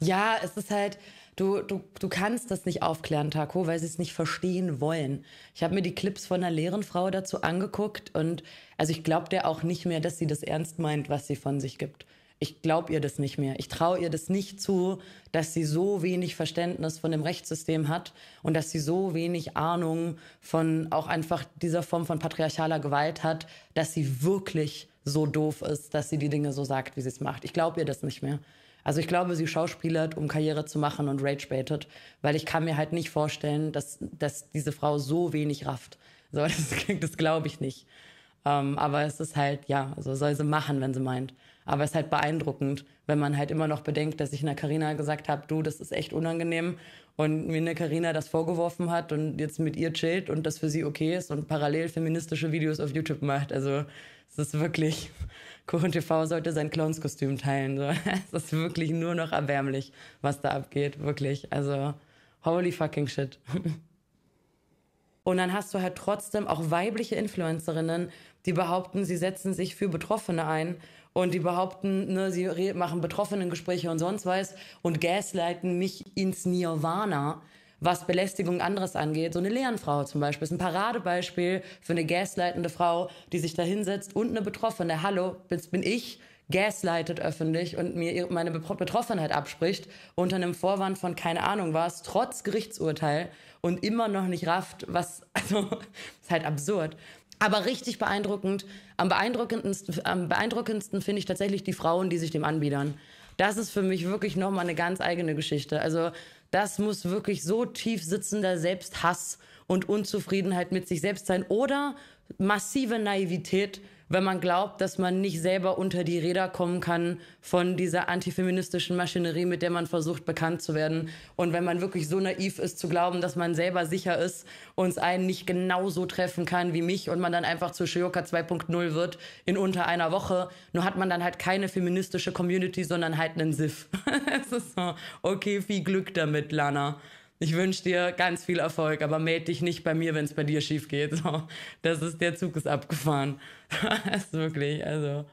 Ja, es ist halt, du, du, du kannst das nicht aufklären, Taco, weil sie es nicht verstehen wollen. Ich habe mir die Clips von einer leeren Frau dazu angeguckt und also ich glaube der auch nicht mehr, dass sie das ernst meint, was sie von sich gibt. Ich glaube ihr das nicht mehr. Ich traue ihr das nicht zu, dass sie so wenig Verständnis von dem Rechtssystem hat und dass sie so wenig Ahnung von auch einfach dieser Form von patriarchaler Gewalt hat, dass sie wirklich so doof ist, dass sie die Dinge so sagt, wie sie es macht. Ich glaube ihr das nicht mehr. Also ich glaube, sie schauspielert, um Karriere zu machen und ragebaitet, weil ich kann mir halt nicht vorstellen, dass, dass diese Frau so wenig rafft. So, das, das glaube ich nicht. Ähm, aber es ist halt, ja, also soll sie machen, wenn sie meint. Aber es ist halt beeindruckend, wenn man halt immer noch bedenkt, dass ich einer Karina gesagt habe, du, das ist echt unangenehm und mir eine Karina das vorgeworfen hat und jetzt mit ihr chillt und das für sie okay ist und parallel feministische Videos auf YouTube macht. Also es ist wirklich, Kuchen TV sollte sein Clownskostüm teilen. So. Es ist wirklich nur noch erbärmlich, was da abgeht, wirklich. Also holy fucking shit. Und dann hast du halt trotzdem auch weibliche Influencerinnen, die behaupten, sie setzen sich für Betroffene ein und die behaupten, ne, sie machen Betroffenengespräche und sonst was und gaslighten mich ins Nirvana, was Belästigung anderes angeht. So eine Lehrenfrau zum Beispiel ist ein Paradebeispiel für eine gaslightende Frau, die sich da hinsetzt und eine Betroffene. Hallo, das bin ich, gaslightet öffentlich und mir meine Betroffenheit abspricht, unter einem Vorwand von keine Ahnung was, trotz Gerichtsurteil und immer noch nicht rafft, was, also, ist halt absurd. Aber richtig beeindruckend. Am beeindruckendsten, am beeindruckendsten finde ich tatsächlich die Frauen, die sich dem anbiedern. Das ist für mich wirklich nochmal eine ganz eigene Geschichte. Also, das muss wirklich so tief sitzender Selbsthass und Unzufriedenheit mit sich selbst sein oder massive Naivität, wenn man glaubt, dass man nicht selber unter die Räder kommen kann von dieser antifeministischen Maschinerie, mit der man versucht, bekannt zu werden. Und wenn man wirklich so naiv ist zu glauben, dass man selber sicher ist, uns einen nicht genauso treffen kann wie mich und man dann einfach zu Shioka 2.0 wird in unter einer Woche, nur hat man dann halt keine feministische Community, sondern halt einen Siff. es ist so, okay, viel Glück damit, Lana ich wünsche dir ganz viel Erfolg, aber meld dich nicht bei mir, wenn es bei dir schief geht. So, das ist, der Zug ist abgefahren. das ist wirklich, also.